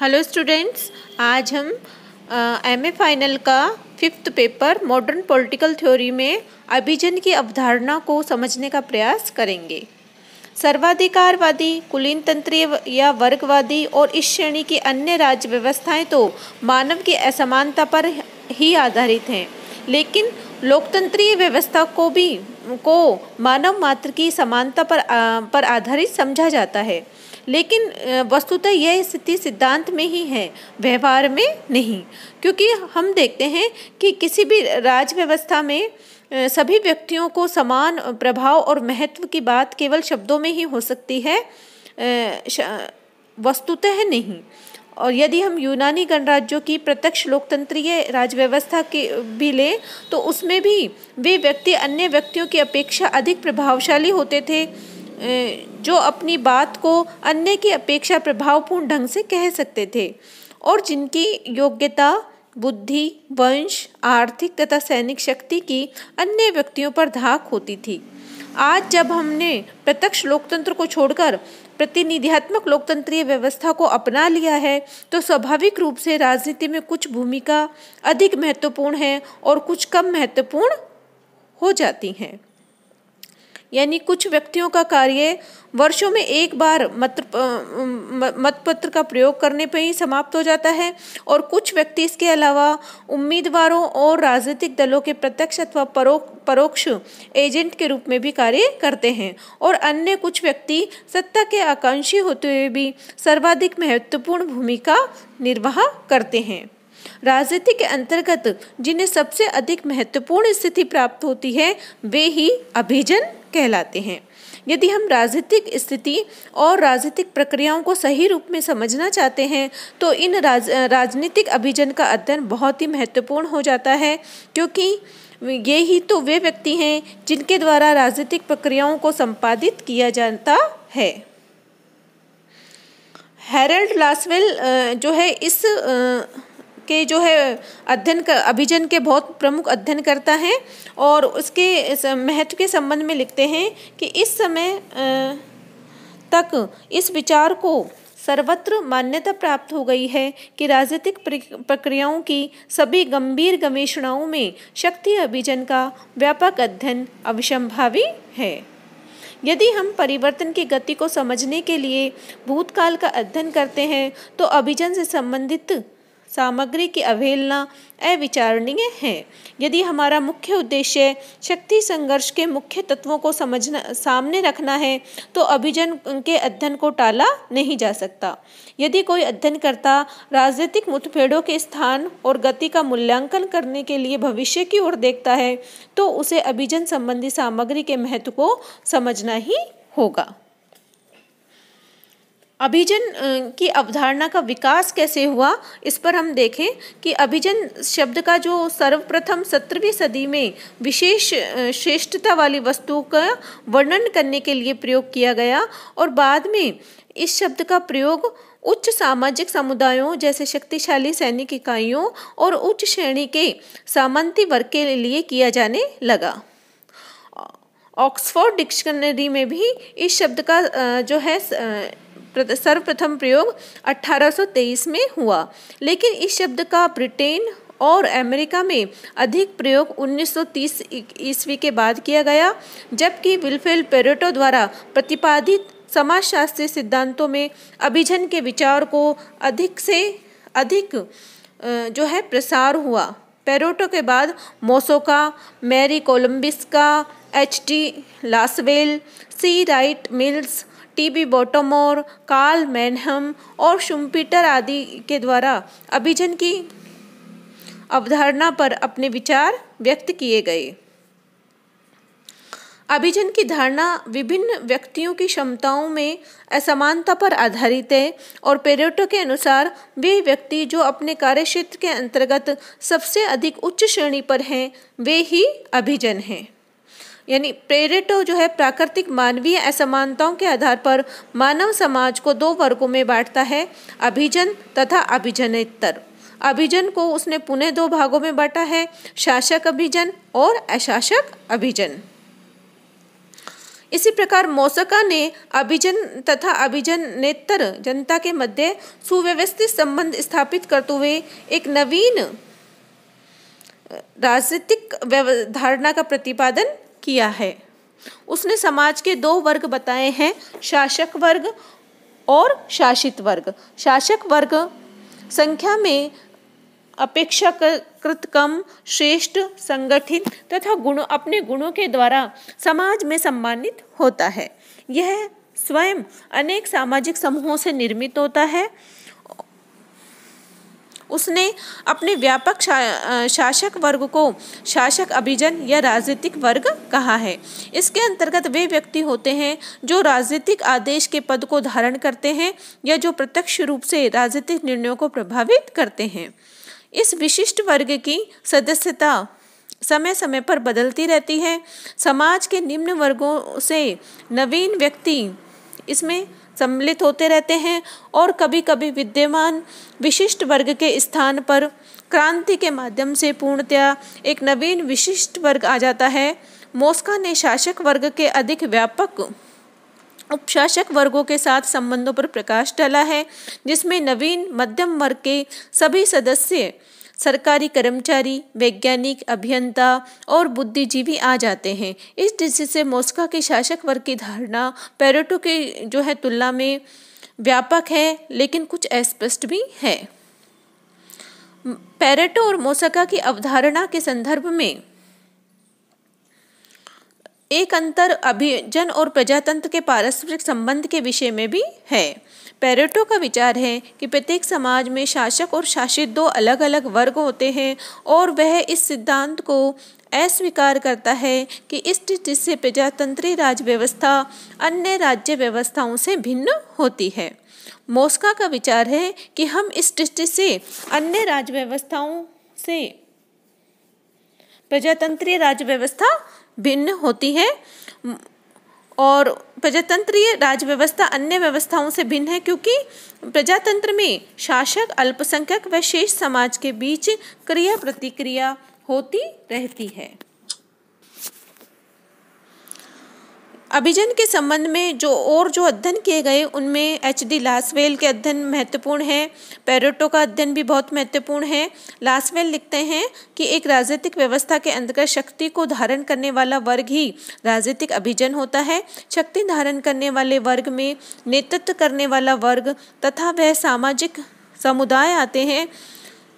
hello students आज हम M A final का fifth paper modern political theory में अभिजन की अवधारणा को समझने का प्रयास करेंगे सर्वाधिकारवादी कुलीन तंत्रीय या वर्गवादी और इस श्रेणी की अन्य राज्य व्यवस्थाएं तो मानव की असमानता पर ही आधारित हैं लेकिन लोकतंत्रीय व्यवस्था को भी को मानव मात्र की समानता पर आ, पर आधारित समझा जाता है लेकिन वस्तुतः यह स्थिति सिद्धांत में ही है व्यवहार में नहीं क्योंकि हम देखते हैं कि किसी भी राज व्यवस्था में सभी व्यक्तियों को समान प्रभाव और महत्व की बात केवल शब्दों में ही हो सकती है वस्तुतः नहीं और यदि हम यूनानी गणराज्यों की प्रत्यक्ष लोकतंत्रीय राजव्यवस्था के भी लें तो उसमें भी वे व्यक्ति अन्य व्यक्तियों की अपेक्षा अधिक प्रभावशाली होते थे जो अपनी बात को अन्य की अपेक्षा प्रभावपूर्ण ढंग से कह सकते थे और जिनकी योग्यता बुद्धि वंश आर्थिक तथा सैनिक शक्ति की अन्य व्यक्तियों पर धाक होती थी आज जब हमने प्रत्यक्ष लोकतंत्र को छोड़कर प्रतिनिधित्मक लोकतंत्रीय व्यवस्था को अपना लिया है तो स्वाभाविक रूप से राजनीति में कुछ भूमिका अधिक महत्वपूर्ण है और कुछ कम महत्वपूर्ण हो जाती हैं यानी कुछ व्यक्तियों का कार्य वर्षों में एक बार मत मतपत्र का प्रयोग करने पर ही समाप्त हो जाता है और कुछ व्यक्ति इसके अलावा उम्मीदवारों और राजनीतिक दलों के प्रत्यक्ष अथवा परो परोक्ष एजेंट के रूप में भी कार्य करते हैं और अन्य कुछ व्यक्ति सत्ता के आकांक्षी होते हुए भी सर्वाधिक महत्वपूर्ण भूमिका निर्वाह करते हैं राजनीति के अंतर्गत जिन्हें सबसे अधिक महत्वपूर्ण स्थिति प्राप्त होती है वे ही अभिजन कहलाते हैं यदि हम राजनीतिक स्थिति और राजनीतिक प्रक्रियाओं को सही रूप में समझना चाहते हैं तो इन राज राजनीतिक अभिजन का अध्ययन बहुत ही महत्वपूर्ण हो जाता है क्योंकि ये ही तो वे व्यक्ति हैं जिनके द्वारा राजनीतिक प्रक्रियाओं को संपादित किया जाता है हेरल्ड लासवेल जो है इस के जो है अध्ययन अभिजन के बहुत प्रमुख अध्ययन करता है और उसके महत्व के संबंध में लिखते हैं कि इस समय तक इस विचार को सर्वत्र मान्यता प्राप्त हो गई है कि राजनीतिक प्रक्रियाओं की सभी गंभीर गवेषणाओं में शक्ति अभिजन का व्यापक अध्ययन अवश्यंभावी है यदि हम परिवर्तन की गति को समझने के लिए भूतकाल का अध्ययन करते हैं तो अभिजन से संबंधित सामग्री की अवहेलना अविचारणीय है यदि हमारा मुख्य उद्देश्य शक्ति संघर्ष के मुख्य तत्वों को समझना सामने रखना है तो अभिजन के अध्ययन को टाला नहीं जा सकता यदि कोई अध्ययनकर्ता राजनीतिक मुठभेड़ों के स्थान और गति का मूल्यांकन करने के लिए भविष्य की ओर देखता है तो उसे अभिजन संबंधी सामग्री के महत्व को समझना ही होगा अभिजन की अवधारणा का विकास कैसे हुआ इस पर हम देखें कि अभिजन शब्द का जो सर्वप्रथम सत्रहवीं सदी में विशेष श्रेष्ठता वाली वस्तुओं का वर्णन करने के लिए प्रयोग किया गया और बाद में इस शब्द का प्रयोग उच्च सामाजिक समुदायों जैसे शक्तिशाली सैनिक इकाइयों और उच्च श्रेणी के सामंती वर्ग के लिए किया जाने लगा ऑक्सफोर्ड डिक्शनरी में भी इस शब्द का जो है सर्वप्रथम प्रयोग 1823 में हुआ लेकिन इस शब्द का ब्रिटेन और अमेरिका में अधिक प्रयोग 1930 ईस्वी के बाद किया गया जबकि विल्फेल पेरेटो द्वारा प्रतिपादित समाजशास्त्रीय सिद्धांतों में अभिजन के विचार को अधिक से अधिक जो है प्रसार हुआ पेरोटो के बाद मोसोका मैरी कोलम्बिस का H T Lasswell C Wright Mills T B Bottomore Karl Mannheim और शुम्पीटर आदि के द्वारा अभिजन की अवधारणा पर अपने विचार व्यक्त किए गए अभिजन की धारणा विभिन्न व्यक्तियों की क्षमताओं में असमानता पर आधारित है और पेरेटो के अनुसार वे व्यक्ति जो अपने कार्य क्षेत्र के अंतर्गत सबसे अधिक उच्च श्रेणी पर हैं वे ही अभिजन हैं यानी प्रेरित जो है प्राकृतिक मानवीय असमानताओं के आधार पर मानव समाज को दो वर्गों में बांटता है अभिजन तथा अभिजनेतर अभिजन को उसने पुनः दो भागों में बांटा है शासक अभिजन और अशासक अभिजन इसी प्रकार मोसका ने अभिजन तथा अभिजनेतर जनता के मध्य सुव्यवस्थित संबंध स्थापित करते हुए एक नवीन राजनीतिक धारणा का प्रतिपादन किया है उसने समाज के दो वर्ग बताए हैं शासक वर्ग और शासित वर्ग शासक वर्ग संख्या में अपेक्षाकृत कम श्रेष्ठ संगठित तथा गुण अपने गुणों के द्वारा समाज में सम्मानित होता है यह स्वयं अनेक सामाजिक समूहों से निर्मित होता है उसने अपने व्यापक शा, शासक वर्ग को शासक अभिजन या राजनीतिक वर्ग कहा है इसके अंतर्गत वे व्यक्ति होते हैं जो राजनीतिक आदेश के पद को धारण करते हैं या जो प्रत्यक्ष रूप से राजनीतिक निर्णयों को प्रभावित करते हैं इस विशिष्ट वर्ग की सदस्यता समय समय पर बदलती रहती है समाज के निम्न वर्गों से नवीन व्यक्ति इसमें सम्मिलित होते रहते हैं और कभी कभी विद्यमान विशिष्ट वर्ग के स्थान पर क्रांति के माध्यम से पूर्णतया एक नवीन विशिष्ट वर्ग आ जाता है मोस्का ने शासक वर्ग के अधिक व्यापक उपशासक वर्गों के साथ संबंधों पर प्रकाश डाला है जिसमें नवीन मध्यम वर्ग के सभी सदस्य सरकारी कर्मचारी वैज्ञानिक अभियंता और बुद्धिजीवी आ जाते हैं इस दृष्टि से मोस्का के शासक वर्ग की धारणा पैरोटो के जो है तुलना में व्यापक है लेकिन कुछ अस्पष्ट भी है पैरेटो और मोसका की अवधारणा के संदर्भ में एक अंतर अभिजन और प्रजातंत्र के पारस्परिक संबंध के विषय में भी है पैरेटो का विचार है कि प्रत्येक समाज में शासक और शासित दो अलग अलग वर्ग होते हैं और वह इस सिद्धांत को अस्वीकार करता है कि इस स्थिति से प्रजातंत्री राज्य व्यवस्था अन्य राज्य व्यवस्थाओं से भिन्न होती है मोस्का का विचार है कि हम इस दृष्टि से अन्य राज्य व्यवस्थाओं से प्रजातंत्री राज्य व्यवस्था भिन्न होती है और प्रजातंत्रीय राज्य व्यवस्था अन्य व्यवस्थाओं से भिन्न है क्योंकि प्रजातंत्र में शासक अल्पसंख्यक व शेष समाज के बीच क्रिया प्रतिक्रिया होती रहती है अभिजन के संबंध में जो और जो अध्ययन किए गए उनमें एच डी लासवेल के अध्ययन महत्वपूर्ण हैं पैरोटो का अध्ययन भी बहुत महत्वपूर्ण है लासवेल लिखते हैं कि एक राजनीतिक व्यवस्था के अंतर्गत शक्ति को धारण करने वाला वर्ग ही राजनीतिक अभिजन होता है शक्ति धारण करने वाले वर्ग में नेतृत्व करने वाला वर्ग तथा वह सामाजिक समुदाय आते हैं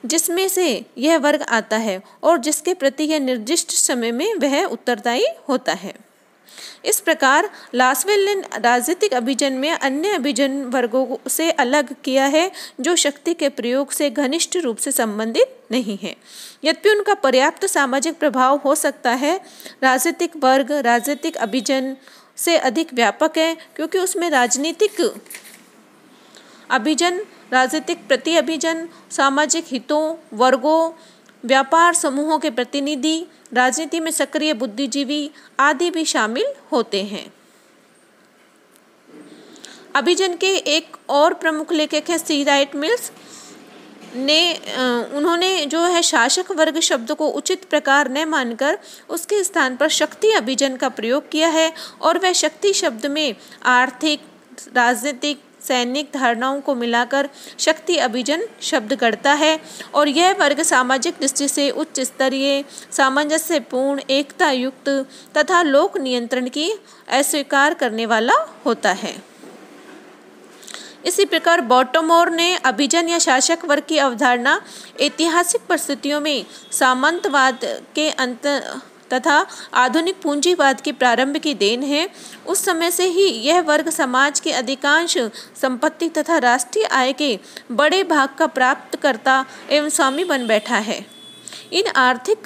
जिसमें से यह वर्ग आता है और जिसके प्रति यह निर्दिष्ट समय में वह उत्तरदायी होता है इस प्रकार लासवेल ने राजनीतिक अभिजन में अन्य अभिजन वर्गों से अलग किया है जो शक्ति के प्रयोग से घनिष्ठ रूप से संबंधित नहीं है यद्यपि उनका पर्याप्त सामाजिक प्रभाव हो सकता है राजनीतिक वर्ग राजनीतिक अभिजन से अधिक व्यापक है क्योंकि उसमें राजनीतिक अभिजन राजनीतिक प्रति अभिजन सामाजिक हितों वर्गों व्यापार समूहों के प्रतिनिधि राजनीति में सक्रिय बुद्धिजीवी आदि भी शामिल होते हैं अभिजन के एक और प्रमुख लेखक हैं सी राइट मिल्स ने उन्होंने जो है शासक वर्ग शब्द को उचित प्रकार न मानकर उसके स्थान पर शक्ति अभिजन का प्रयोग किया है और वह शक्ति शब्द में आर्थिक राजनीतिक सैनिक धारणाओं को मिलाकर शक्ति अभिजन शब्द गढ़ता है और यह वर्ग सामाजिक दृष्टि से उच्च स्तरीय सामंजस्यपूर्ण एकता युक्त तथा लोक नियंत्रण की अस्वीकार करने वाला होता है इसी प्रकार बॉटोमोर ने अभिजन या शासक वर्ग की अवधारणा ऐतिहासिक परिस्थितियों में सामंतवाद के अंत तथा आधुनिक पूंजीवाद के प्रारंभ की देन है उस समय से ही यह वर्ग समाज के अधिकांश संपत्ति तथा राष्ट्रीय आय के बड़े भाग का प्राप्तकर्ता एवं स्वामी बन बैठा है इन आर्थिक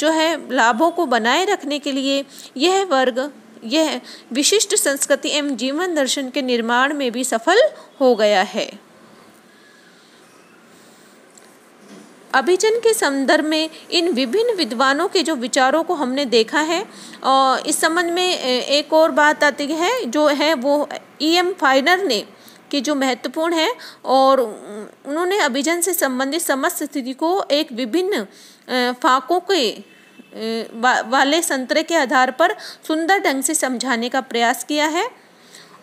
जो है लाभों को बनाए रखने के लिए यह वर्ग यह विशिष्ट संस्कृति एवं जीवन दर्शन के निर्माण में भी सफल हो गया है अभिजन के संदर्भ में इन विभिन्न विद्वानों के जो विचारों को हमने देखा है इस संबंध में एक और बात आती है जो है वो ई एम फाइनर ने कि जो महत्वपूर्ण है और उन्होंने अभिजन से संबंधित समस्त स्थिति को एक विभिन्न फाकों के वाले संतरे के आधार पर सुंदर ढंग से समझाने का प्रयास किया है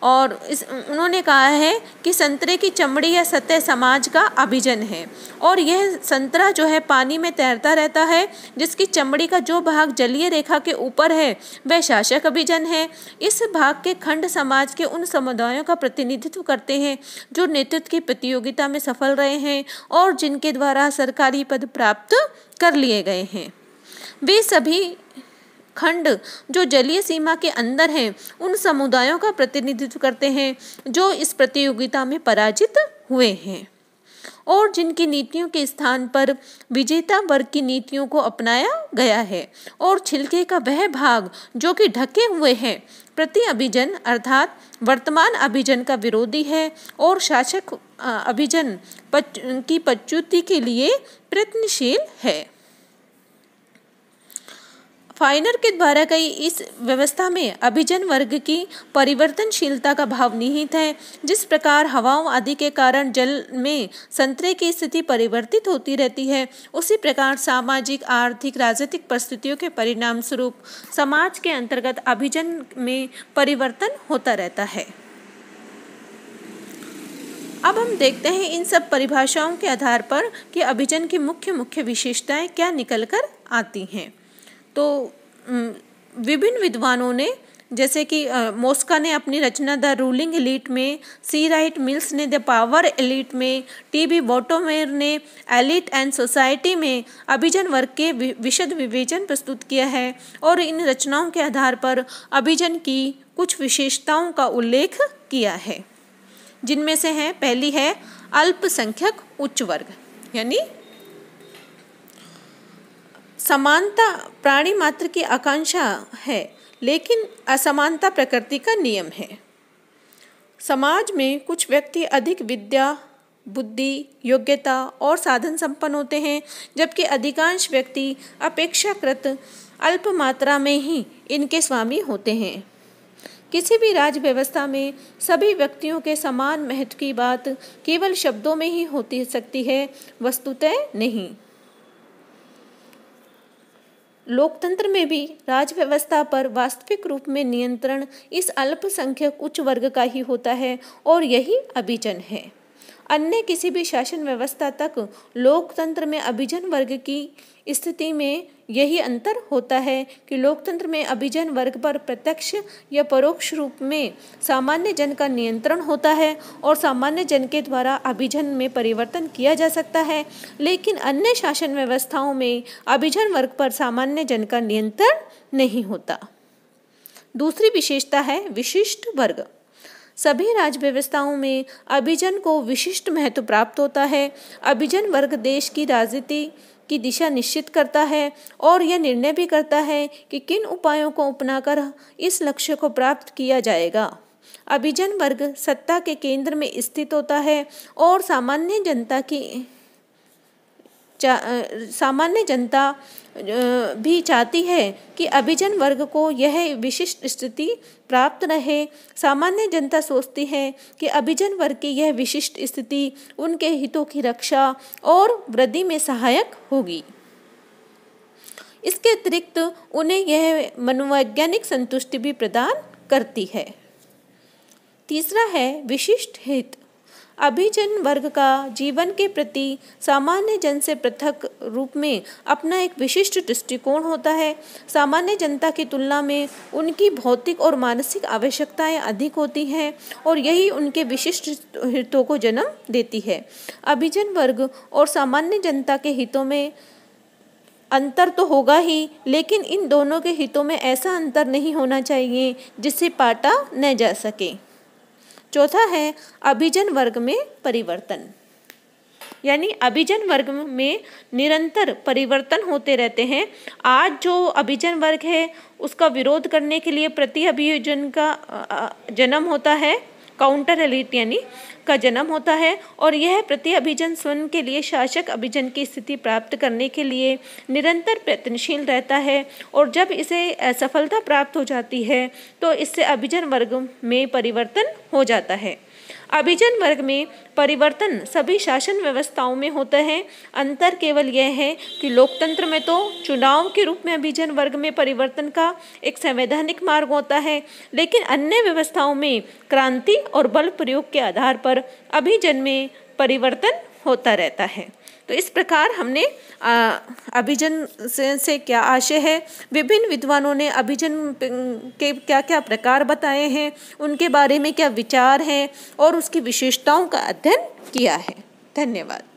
और इस उन्होंने कहा है कि संतरे की चमड़ी या सतह समाज का अभिजन है और यह संतरा जो है पानी में तैरता रहता है जिसकी चमड़ी का जो भाग जलीय रेखा के ऊपर है वह शासक अभिजन है इस भाग के खंड समाज के उन समुदायों का प्रतिनिधित्व करते हैं जो नेतृत्व की प्रतियोगिता में सफल रहे हैं और जिनके द्वारा सरकारी पद प्राप्त कर लिए गए हैं वे सभी खंड जो जलीय सीमा के अंदर हैं उन समुदायों का प्रतिनिधित्व करते हैं जो इस प्रतियोगिता में पराजित हुए हैं और जिनकी नीतियों के स्थान पर विजेता वर्ग की नीतियों को अपनाया गया है और छिलके का वह भाग जो कि ढके हुए हैं प्रति अभिजन अर्थात वर्तमान अभिजन का विरोधी है और शासक अभिजन पच, की पच्युति के लिए प्रयत्नशील है फाइनर के द्वारा गई इस व्यवस्था में अभिजन वर्ग की परिवर्तनशीलता का भाव निहित है जिस प्रकार हवाओं आदि के कारण जल में संतरे की स्थिति परिवर्तित होती रहती है उसी प्रकार सामाजिक आर्थिक राजनीतिक परिस्थितियों के परिणाम स्वरूप समाज के अंतर्गत अभिजन में परिवर्तन होता रहता है अब हम देखते हैं इन सब परिभाषाओं के आधार पर कि अभिजन की मुख्य मुख्य विशेषताएं क्या निकल कर आती हैं तो विभिन्न विद्वानों ने जैसे कि मोस्का ने अपनी रचना द रूलिंग एलिट में सी राइट मिल्स ने द पावर एलिट में टी बी बोटोमेर ने एलिट एंड सोसाइटी में अभिजन वर्ग के विशद विवेचन प्रस्तुत किया है और इन रचनाओं के आधार पर अभिजन की कुछ विशेषताओं का उल्लेख किया है जिनमें से हैं पहली है अल्पसंख्यक उच्च वर्ग यानी समानता प्राणी मात्र की आकांक्षा है लेकिन असमानता प्रकृति का नियम है समाज में कुछ व्यक्ति अधिक विद्या बुद्धि योग्यता और साधन संपन्न होते हैं जबकि अधिकांश व्यक्ति अपेक्षाकृत अल्प मात्रा में ही इनके स्वामी होते हैं किसी भी राज्य व्यवस्था में सभी व्यक्तियों के समान महत्व की बात केवल शब्दों में ही होती सकती है वस्तुतः नहीं लोकतंत्र में भी राज व्यवस्था पर वास्तविक रूप में नियंत्रण इस अल्पसंख्यक उच्च वर्ग का ही होता है और यही अभिजन है अन्य किसी भी शासन व्यवस्था तक लोकतंत्र में अभिजन वर्ग की स्थिति में यही अंतर होता है कि लोकतंत्र में अभिजन वर्ग पर प्रत्यक्ष या परोक्ष रूप में सामान्य जन का नियंत्रण होता है और सामान्य जन के द्वारा अभिजन में परिवर्तन किया जा सकता है लेकिन अन्य शासन व्यवस्थाओं में अभिजन वर्ग पर सामान्य जन का नियंत्रण नहीं होता दूसरी विशेषता है विशिष्ट वर्ग सभी राज्य व्यवस्थाओं में अभिजन को विशिष्ट महत्व प्राप्त होता है अभिजन वर्ग देश की राजनीति की दिशा निश्चित करता है और यह निर्णय भी करता है कि किन उपायों को अपनाकर इस लक्ष्य को प्राप्त किया जाएगा अभिजन वर्ग सत्ता के केंद्र में स्थित होता है और सामान्य जनता की सामान्य जनता भी चाहती है कि अभिजन वर्ग को यह विशिष्ट स्थिति प्राप्त रहे सामान्य जनता सोचती है कि अभिजन वर्ग की यह विशिष्ट स्थिति उनके हितों की रक्षा और वृद्धि में सहायक होगी इसके अतिरिक्त उन्हें यह मनोवैज्ञानिक संतुष्टि भी प्रदान करती है तीसरा है विशिष्ट हित अभिजन वर्ग का जीवन के प्रति सामान्य जन से पृथक रूप में अपना एक विशिष्ट दृष्टिकोण होता है सामान्य जनता की तुलना में उनकी भौतिक और मानसिक आवश्यकताएं अधिक होती हैं और यही उनके विशिष्ट हितों को जन्म देती है अभिजन वर्ग और सामान्य जनता के हितों में अंतर तो होगा ही लेकिन इन दोनों के हितों में ऐसा अंतर नहीं होना चाहिए जिससे पाटा न जा सके चौथा है अभिजन वर्ग में परिवर्तन यानी अभिजन वर्ग में निरंतर परिवर्तन होते रहते हैं आज जो अभिजन वर्ग है उसका विरोध करने के लिए प्रति अभियोजन का जन्म होता है काउंटर एलिट यानी का जन्म होता है और यह प्रति अभिजन स्वर्ण के लिए शासक अभिजन की स्थिति प्राप्त करने के लिए निरंतर प्रयत्नशील रहता है और जब इसे सफलता प्राप्त हो जाती है तो इससे अभिजन वर्ग में परिवर्तन हो जाता है अभिजन वर्ग में परिवर्तन सभी शासन व्यवस्थाओं में होता है अंतर केवल यह है कि लोकतंत्र में तो चुनाव के रूप में अभिजन वर्ग में परिवर्तन का एक संवैधानिक मार्ग होता है लेकिन अन्य व्यवस्थाओं में क्रांति और बल प्रयोग के आधार पर अभिजन में परिवर्तन होता रहता है तो इस प्रकार हमने अभिजन से, से क्या आशय है विभिन्न विद्वानों ने अभिजन के क्या क्या प्रकार बताए हैं उनके बारे में क्या विचार हैं और उसकी विशेषताओं का अध्ययन किया है धन्यवाद